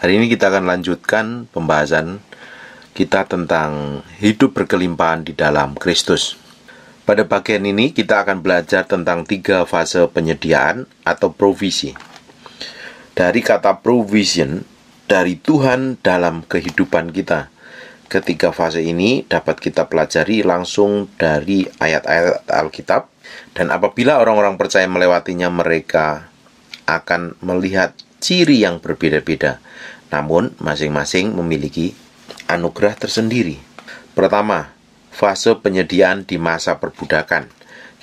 Hari ini kita akan lanjutkan pembahasan kita tentang hidup berkelimpahan di dalam Kristus. Pada bagian ini kita akan belajar tentang tiga fase penyediaan atau provisi. Dari kata provision dari Tuhan dalam kehidupan kita. Ketiga fase ini dapat kita pelajari langsung dari ayat-ayat Alkitab dan apabila orang-orang percaya melewatinya mereka akan melihat ciri yang berbeda-beda, namun masing-masing memiliki anugerah tersendiri. Pertama, fase penyediaan di masa perbudakan.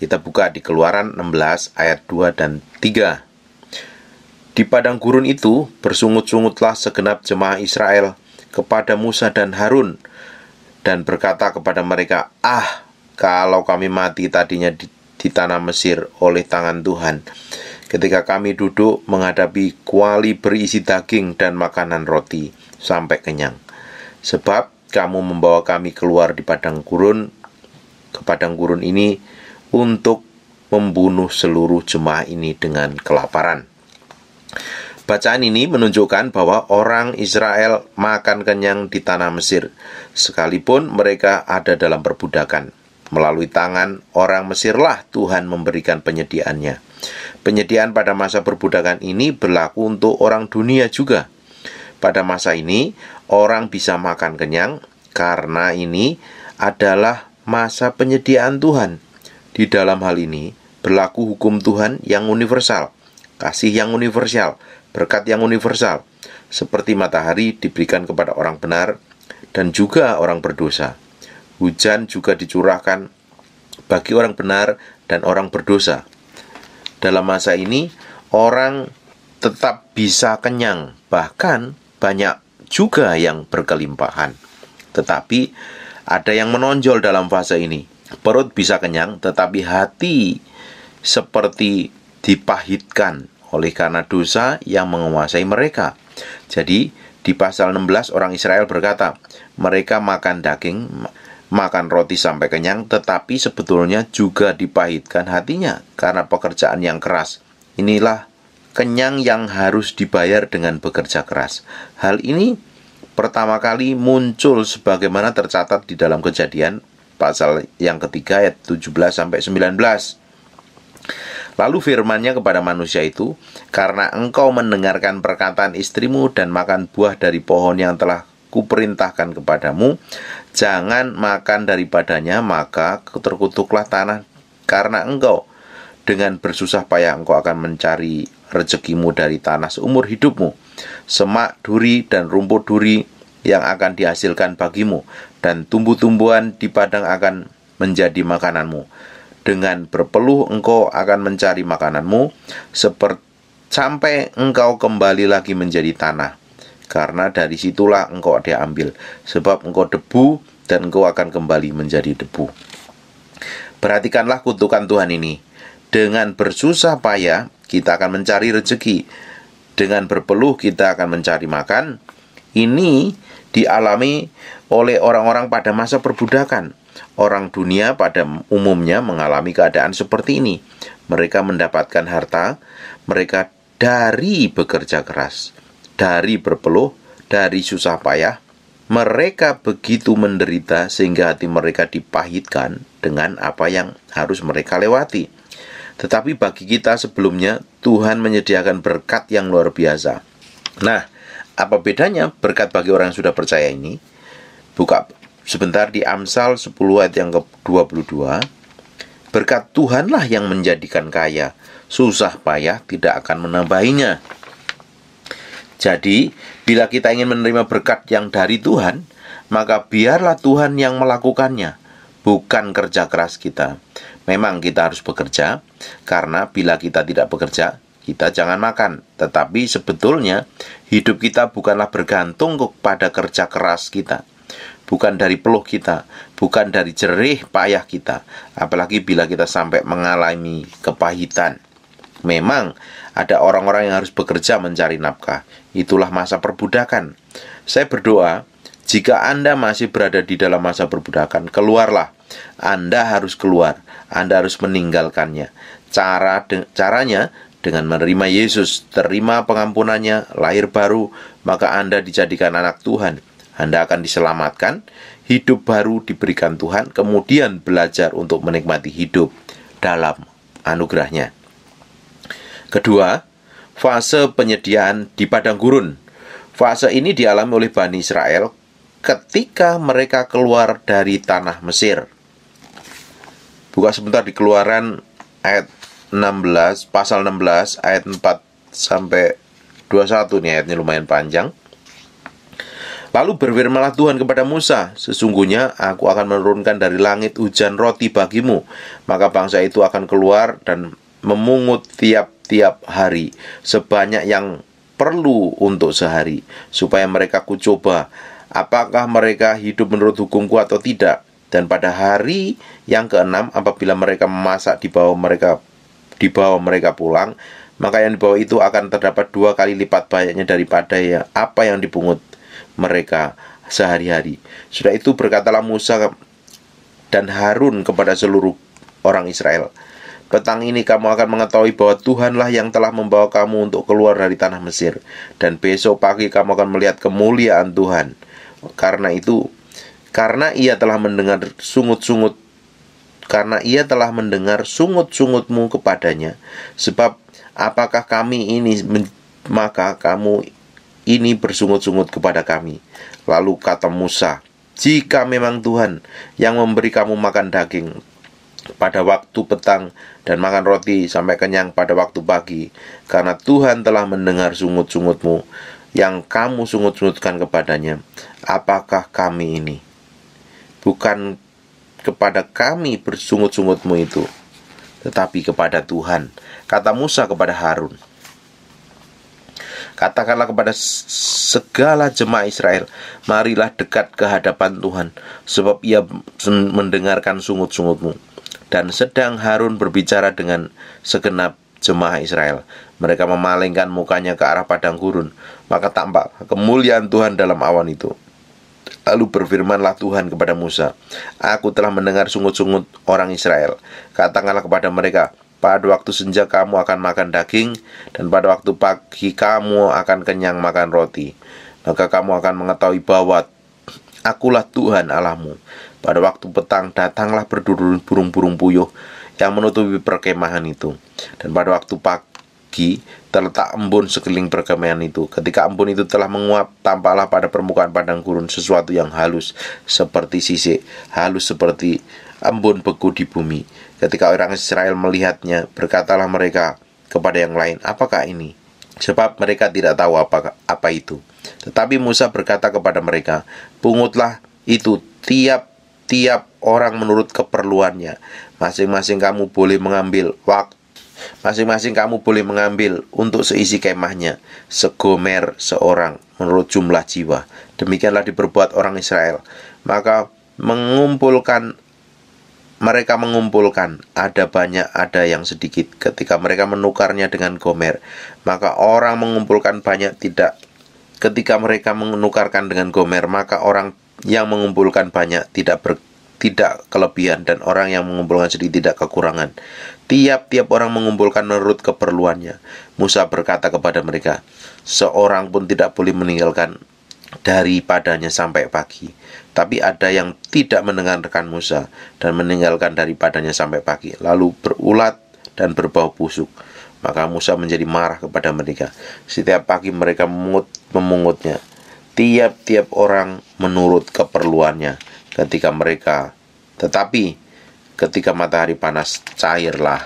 Kita buka di Keluaran 16 ayat 2 dan 3. Di padang gurun itu bersungut-sungutlah segenap jemaah Israel kepada Musa dan Harun dan berkata kepada mereka, "Ah, kalau kami mati tadinya di, di tanah Mesir oleh tangan Tuhan." ketika kami duduk menghadapi kuali berisi daging dan makanan roti sampai kenyang. Sebab kamu membawa kami keluar di padang gurun ke padang gurun ini untuk membunuh seluruh jemaah ini dengan kelaparan. Bacaan ini menunjukkan bahwa orang Israel makan kenyang di tanah Mesir, sekalipun mereka ada dalam perbudakan. Melalui tangan orang Mesirlah Tuhan memberikan penyediaannya. Penyediaan pada masa perbudakan ini berlaku untuk orang dunia juga. Pada masa ini, orang bisa makan kenyang karena ini adalah masa penyediaan Tuhan. Di dalam hal ini, berlaku hukum Tuhan yang universal, kasih yang universal, berkat yang universal, seperti matahari diberikan kepada orang benar dan juga orang berdosa hujan juga dicurahkan bagi orang benar dan orang berdosa. Dalam masa ini, orang tetap bisa kenyang, bahkan banyak juga yang berkelimpahan. Tetapi ada yang menonjol dalam fase ini. Perut bisa kenyang, tetapi hati seperti dipahitkan oleh karena dosa yang menguasai mereka. Jadi, di pasal 16 orang Israel berkata, mereka makan daging, makan roti sampai kenyang, tetapi sebetulnya juga dipahitkan hatinya karena pekerjaan yang keras. Inilah kenyang yang harus dibayar dengan bekerja keras. Hal ini pertama kali muncul sebagaimana tercatat di dalam kejadian pasal yang ketiga ayat 17 sampai 19. Lalu firmannya kepada manusia itu, karena engkau mendengarkan perkataan istrimu dan makan buah dari pohon yang telah kuperintahkan kepadamu, Jangan makan daripadanya, maka terkutuklah tanah karena engkau. Dengan bersusah payah engkau akan mencari rezekimu dari tanah seumur hidupmu. Semak duri dan rumput duri yang akan dihasilkan bagimu, dan tumbuh-tumbuhan di padang akan menjadi makananmu. Dengan berpeluh engkau akan mencari makananmu, seperti sampai engkau kembali lagi menjadi tanah karena dari situlah engkau diambil sebab engkau debu dan engkau akan kembali menjadi debu perhatikanlah kutukan Tuhan ini dengan bersusah payah kita akan mencari rezeki dengan berpeluh kita akan mencari makan ini dialami oleh orang-orang pada masa perbudakan orang dunia pada umumnya mengalami keadaan seperti ini mereka mendapatkan harta mereka dari bekerja keras dari berpeluh, dari susah payah, mereka begitu menderita sehingga hati mereka dipahitkan dengan apa yang harus mereka lewati. Tetapi bagi kita sebelumnya, Tuhan menyediakan berkat yang luar biasa. Nah, apa bedanya berkat bagi orang yang sudah percaya ini? Buka sebentar di Amsal 10 ayat yang ke-22. Berkat Tuhanlah yang menjadikan kaya, susah payah tidak akan menambahinya. Jadi, bila kita ingin menerima berkat yang dari Tuhan, maka biarlah Tuhan yang melakukannya, bukan kerja keras kita. Memang kita harus bekerja, karena bila kita tidak bekerja, kita jangan makan. Tetapi sebetulnya, hidup kita bukanlah bergantung kepada kerja keras kita. Bukan dari peluh kita, bukan dari jerih payah kita, apalagi bila kita sampai mengalami kepahitan. Memang ada orang-orang yang harus bekerja mencari nafkah. Itulah masa perbudakan. Saya berdoa, jika Anda masih berada di dalam masa perbudakan, keluarlah. Anda harus keluar. Anda harus meninggalkannya. Cara de caranya dengan menerima Yesus, terima pengampunannya, lahir baru, maka Anda dijadikan anak Tuhan. Anda akan diselamatkan, hidup baru diberikan Tuhan, kemudian belajar untuk menikmati hidup dalam anugerahnya. Kedua, fase penyediaan di padang gurun. Fase ini dialami oleh Bani Israel ketika mereka keluar dari tanah Mesir. Buka sebentar di Keluaran ayat 16, pasal 16 ayat 4 sampai 21 nih ayatnya lumayan panjang. Lalu berfirmanlah Tuhan kepada Musa, sesungguhnya aku akan menurunkan dari langit hujan roti bagimu, maka bangsa itu akan keluar dan memungut tiap-tiap hari sebanyak yang perlu untuk sehari supaya mereka kucoba apakah mereka hidup menurut hukumku atau tidak dan pada hari yang keenam apabila mereka memasak di bawah mereka di bawah mereka pulang maka yang di bawah itu akan terdapat dua kali lipat banyaknya daripada ya, apa yang dipungut mereka sehari-hari. Sudah itu berkatalah Musa dan Harun kepada seluruh orang Israel. Petang ini kamu akan mengetahui bahwa Tuhanlah yang telah membawa kamu untuk keluar dari tanah Mesir. Dan besok pagi kamu akan melihat kemuliaan Tuhan. Karena itu, karena ia telah mendengar sungut-sungut karena ia telah mendengar sungut-sungutmu kepadanya sebab apakah kami ini maka kamu ini bersungut-sungut kepada kami lalu kata Musa jika memang Tuhan yang memberi kamu makan daging pada waktu petang dan makan roti sampai kenyang pada waktu pagi karena Tuhan telah mendengar sungut-sungutmu yang kamu sungut-sungutkan kepadanya apakah kami ini bukan kepada kami bersungut-sungutmu itu tetapi kepada Tuhan kata Musa kepada Harun Katakanlah kepada segala jemaah Israel, marilah dekat ke hadapan Tuhan, sebab ia mendengarkan sungut-sungutmu dan sedang Harun berbicara dengan segenap jemaah Israel. Mereka memalingkan mukanya ke arah padang gurun, maka tampak kemuliaan Tuhan dalam awan itu. Lalu berfirmanlah Tuhan kepada Musa, Aku telah mendengar sungut-sungut orang Israel. Katakanlah kepada mereka, pada waktu senja kamu akan makan daging, dan pada waktu pagi kamu akan kenyang makan roti. Maka kamu akan mengetahui bahwa akulah Tuhan Allahmu pada waktu petang datanglah berdurun burung-burung puyuh yang menutupi perkemahan itu. Dan pada waktu pagi terletak embun sekeliling perkemahan itu. Ketika embun itu telah menguap, tampaklah pada permukaan padang gurun sesuatu yang halus seperti sisik, halus seperti embun beku di bumi. Ketika orang Israel melihatnya, berkatalah mereka kepada yang lain, "Apakah ini?" Sebab mereka tidak tahu apa apa itu. Tetapi Musa berkata kepada mereka, "Pungutlah itu tiap tiap orang menurut keperluannya. Masing-masing kamu boleh mengambil waktu Masing-masing kamu boleh mengambil untuk seisi kemahnya segomer seorang menurut jumlah jiwa. Demikianlah diperbuat orang Israel. Maka mengumpulkan mereka mengumpulkan ada banyak ada yang sedikit ketika mereka menukarnya dengan gomer maka orang mengumpulkan banyak tidak ketika mereka menukarkan dengan gomer maka orang yang mengumpulkan banyak tidak ber, tidak kelebihan dan orang yang mengumpulkan sedikit tidak kekurangan. Tiap-tiap orang mengumpulkan menurut keperluannya. Musa berkata kepada mereka, seorang pun tidak boleh meninggalkan daripadanya sampai pagi. Tapi ada yang tidak mendengarkan Musa dan meninggalkan daripadanya sampai pagi, lalu berulat dan berbau busuk. Maka Musa menjadi marah kepada mereka. Setiap pagi mereka memungut, memungutnya tiap-tiap orang menurut keperluannya ketika mereka tetapi ketika matahari panas cairlah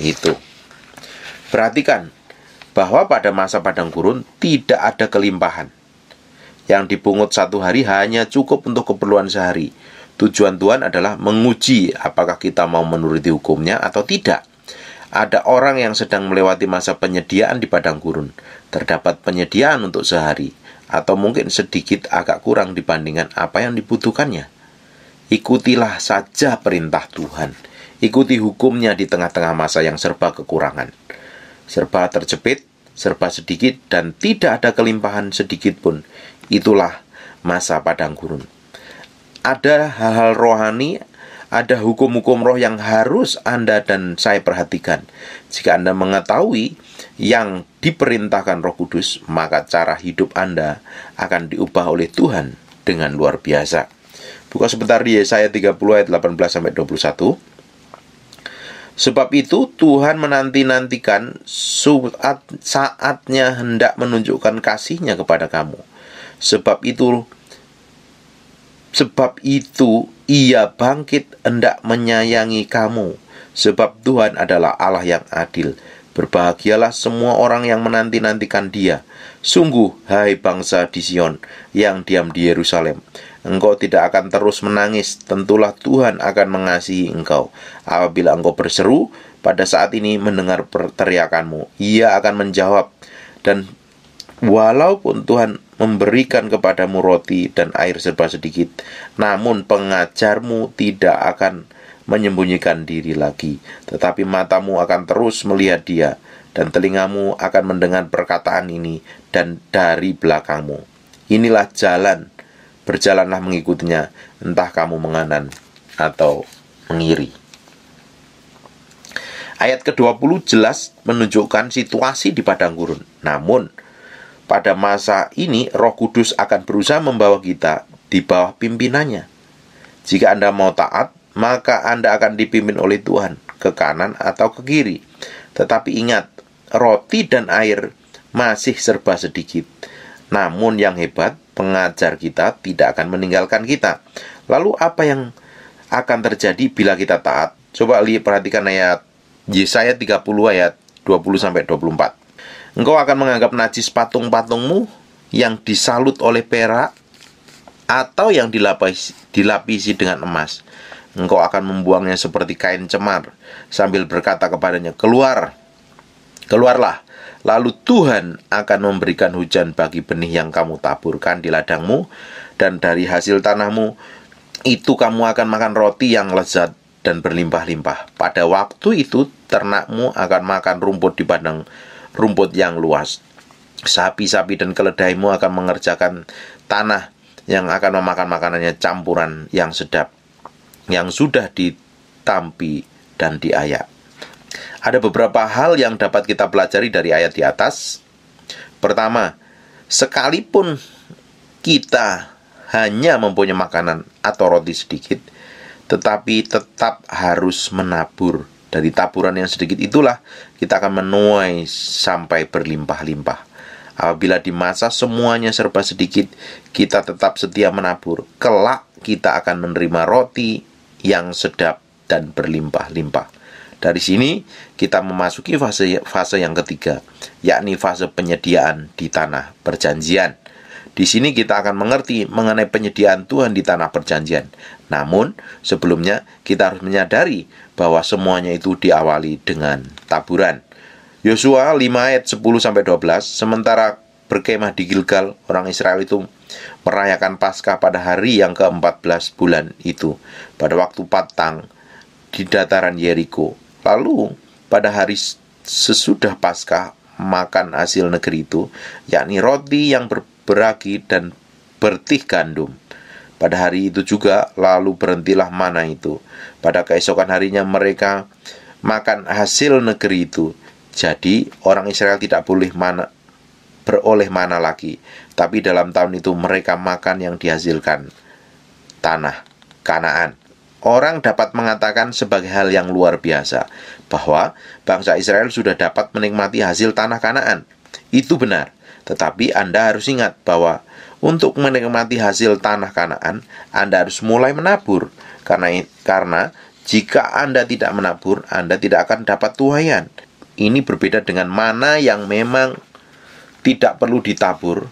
itu perhatikan bahwa pada masa padang gurun tidak ada kelimpahan yang dipungut satu hari hanya cukup untuk keperluan sehari tujuan Tuhan adalah menguji apakah kita mau menuruti hukumnya atau tidak ada orang yang sedang melewati masa penyediaan di padang gurun terdapat penyediaan untuk sehari atau mungkin sedikit agak kurang dibandingkan apa yang dibutuhkannya. Ikutilah saja perintah Tuhan. Ikuti hukumnya di tengah-tengah masa yang serba kekurangan. Serba terjepit, serba sedikit, dan tidak ada kelimpahan sedikit pun. Itulah masa padang gurun. Ada hal-hal rohani, ada hukum-hukum roh yang harus Anda dan saya perhatikan. Jika Anda mengetahui yang diperintahkan Roh Kudus, maka cara hidup Anda akan diubah oleh Tuhan dengan luar biasa. Buka sebentar di Yesaya 30 ayat 18 sampai 21. Sebab itu Tuhan menanti-nantikan saat, saatnya hendak menunjukkan kasihnya kepada kamu. Sebab itu sebab itu ia bangkit hendak menyayangi kamu. Sebab Tuhan adalah Allah yang adil. Berbahagialah semua orang yang menanti-nantikan dia. Sungguh, hai bangsa di Sion yang diam di Yerusalem, engkau tidak akan terus menangis. Tentulah Tuhan akan mengasihi engkau. Apabila engkau berseru, pada saat ini mendengar teriakanmu, ia akan menjawab. Dan walaupun Tuhan memberikan kepadamu roti dan air serba sedikit, namun pengajarmu tidak akan menyembunyikan diri lagi, tetapi matamu akan terus melihat dia, dan telingamu akan mendengar perkataan ini dan dari belakangmu. Inilah jalan, berjalanlah mengikutinya, entah kamu menganan atau mengiri. Ayat ke-20 jelas menunjukkan situasi di padang gurun. Namun, pada masa ini Roh Kudus akan berusaha membawa kita di bawah pimpinannya. Jika Anda mau taat, maka Anda akan dipimpin oleh Tuhan ke kanan atau ke kiri. Tetapi ingat, roti dan air masih serba sedikit. Namun yang hebat, pengajar kita tidak akan meninggalkan kita. Lalu apa yang akan terjadi bila kita taat? Coba lihat perhatikan ayat Yesaya 30 ayat 20 sampai 24. Engkau akan menganggap najis patung-patungmu yang disalut oleh perak atau yang dilapisi, dilapisi dengan emas engkau akan membuangnya seperti kain cemar sambil berkata kepadanya keluar keluarlah lalu Tuhan akan memberikan hujan bagi benih yang kamu taburkan di ladangmu dan dari hasil tanahmu itu kamu akan makan roti yang lezat dan berlimpah-limpah. Pada waktu itu ternakmu akan makan rumput di padang rumput yang luas. Sapi-sapi dan keledaimu akan mengerjakan tanah yang akan memakan makanannya campuran yang sedap yang sudah ditampi dan diayak. Ada beberapa hal yang dapat kita pelajari dari ayat di atas. Pertama, sekalipun kita hanya mempunyai makanan atau roti sedikit, tetapi tetap harus menabur. Dari taburan yang sedikit itulah kita akan menuai sampai berlimpah-limpah. Apabila di masa semuanya serba sedikit, kita tetap setia menabur. Kelak kita akan menerima roti yang sedap dan berlimpah-limpah. Dari sini kita memasuki fase fase yang ketiga, yakni fase penyediaan di tanah perjanjian. Di sini kita akan mengerti mengenai penyediaan Tuhan di tanah perjanjian. Namun, sebelumnya kita harus menyadari bahwa semuanya itu diawali dengan taburan. Yosua 5 ayat 10 sampai 12, sementara berkemah di Gilgal, orang Israel itu merayakan Paskah pada hari yang ke-14 bulan itu, pada waktu patang di dataran Yeriko. Lalu, pada hari sesudah Paskah, makan hasil negeri itu, yakni roti yang berberagi dan bertih gandum. Pada hari itu juga, lalu berhentilah mana itu. Pada keesokan harinya mereka makan hasil negeri itu. Jadi, orang Israel tidak boleh mana beroleh mana lagi tapi dalam tahun itu mereka makan yang dihasilkan tanah Kanaan. Orang dapat mengatakan sebagai hal yang luar biasa bahwa bangsa Israel sudah dapat menikmati hasil tanah Kanaan. Itu benar, tetapi Anda harus ingat bahwa untuk menikmati hasil tanah Kanaan, Anda harus mulai menabur. Karena karena jika Anda tidak menabur, Anda tidak akan dapat tuayan. Ini berbeda dengan mana yang memang tidak perlu ditabur,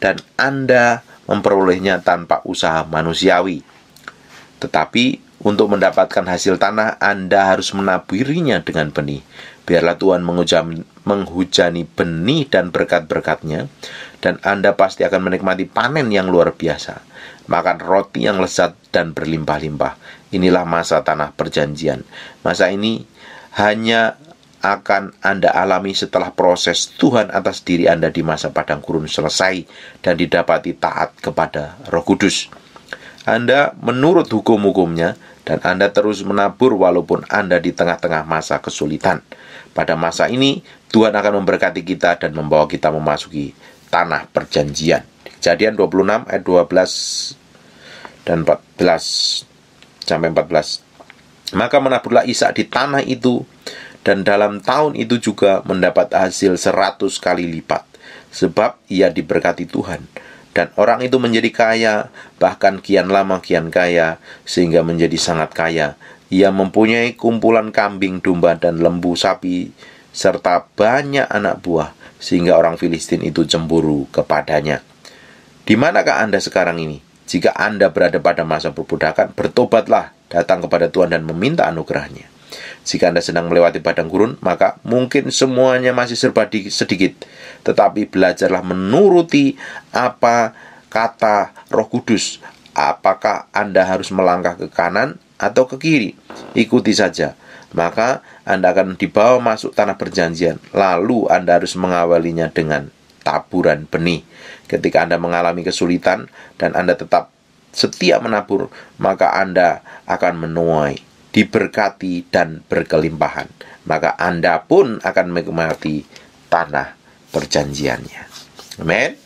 dan Anda memperolehnya tanpa usaha manusiawi. Tetapi untuk mendapatkan hasil tanah, Anda harus menaburinya dengan benih. Biarlah Tuhan mengujam, menghujani benih dan berkat-berkatnya, dan Anda pasti akan menikmati panen yang luar biasa. Makan roti yang lezat dan berlimpah-limpah. Inilah masa tanah perjanjian. Masa ini hanya akan Anda alami setelah proses Tuhan atas diri Anda di masa padang gurun selesai dan didapati taat kepada Roh Kudus. Anda menurut hukum-hukumnya dan Anda terus menabur walaupun Anda di tengah-tengah masa kesulitan. Pada masa ini, Tuhan akan memberkati kita dan membawa kita memasuki tanah perjanjian. Kejadian 26 ayat 12 dan 14 sampai 14. Maka menaburlah Isa di tanah itu dan dalam tahun itu juga mendapat hasil seratus kali lipat, sebab ia diberkati Tuhan. Dan orang itu menjadi kaya, bahkan kian lama kian kaya, sehingga menjadi sangat kaya. Ia mempunyai kumpulan kambing, domba, dan lembu sapi, serta banyak anak buah, sehingga orang Filistin itu cemburu kepadanya. Di manakah Anda sekarang ini? Jika Anda berada pada masa perbudakan, bertobatlah, datang kepada Tuhan dan meminta anugerahnya. Jika Anda sedang melewati padang gurun, maka mungkin semuanya masih serba sedikit. Tetapi belajarlah menuruti apa kata Roh Kudus. Apakah Anda harus melangkah ke kanan atau ke kiri? Ikuti saja. Maka Anda akan dibawa masuk tanah perjanjian. Lalu Anda harus mengawalinya dengan taburan benih. Ketika Anda mengalami kesulitan dan Anda tetap setia menabur, maka Anda akan menuai diberkati dan berkelimpahan, maka Anda pun akan menikmati tanah perjanjiannya. Amen.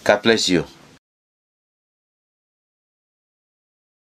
God bless you.